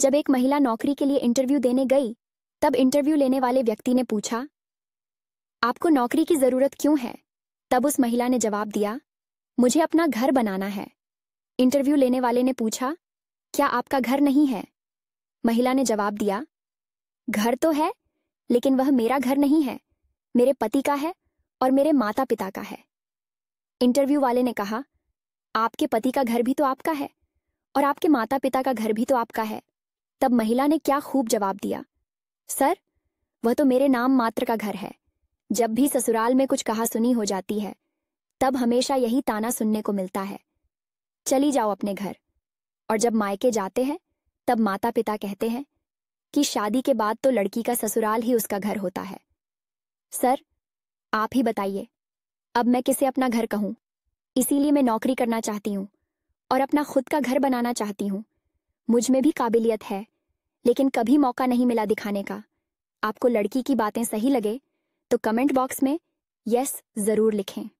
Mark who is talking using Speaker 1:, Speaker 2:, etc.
Speaker 1: जब एक महिला नौकरी के लिए इंटरव्यू देने गई तब इंटरव्यू लेने वाले व्यक्ति ने पूछा आपको नौकरी की जरूरत क्यों है तब उस महिला ने जवाब दिया मुझे अपना घर बनाना है इंटरव्यू लेने वाले ने पूछा क्या आपका घर नहीं है महिला ने जवाब दिया घर तो है लेकिन वह मेरा घर नहीं है मेरे पति का है और मेरे माता पिता का है इंटरव्यू वाले ने कहा आपके पति का घर भी तो आपका है और आपके माता पिता का घर भी तो आपका है तब महिला ने क्या खूब जवाब दिया सर वह तो मेरे नाम मात्र का घर है जब भी ससुराल में कुछ कहा सुनी हो जाती है तब हमेशा यही ताना सुनने को मिलता है चली जाओ अपने घर और जब मायके जाते हैं तब माता पिता कहते हैं कि शादी के बाद तो लड़की का ससुराल ही उसका घर होता है सर आप ही बताइए अब मैं किसे अपना घर कहूं इसीलिए मैं नौकरी करना चाहती हूं और अपना खुद का घर बनाना चाहती हूं मुझ में भी काबिलियत है लेकिन कभी मौका नहीं मिला दिखाने का आपको लड़की की बातें सही लगे तो कमेंट बॉक्स में यस जरूर लिखें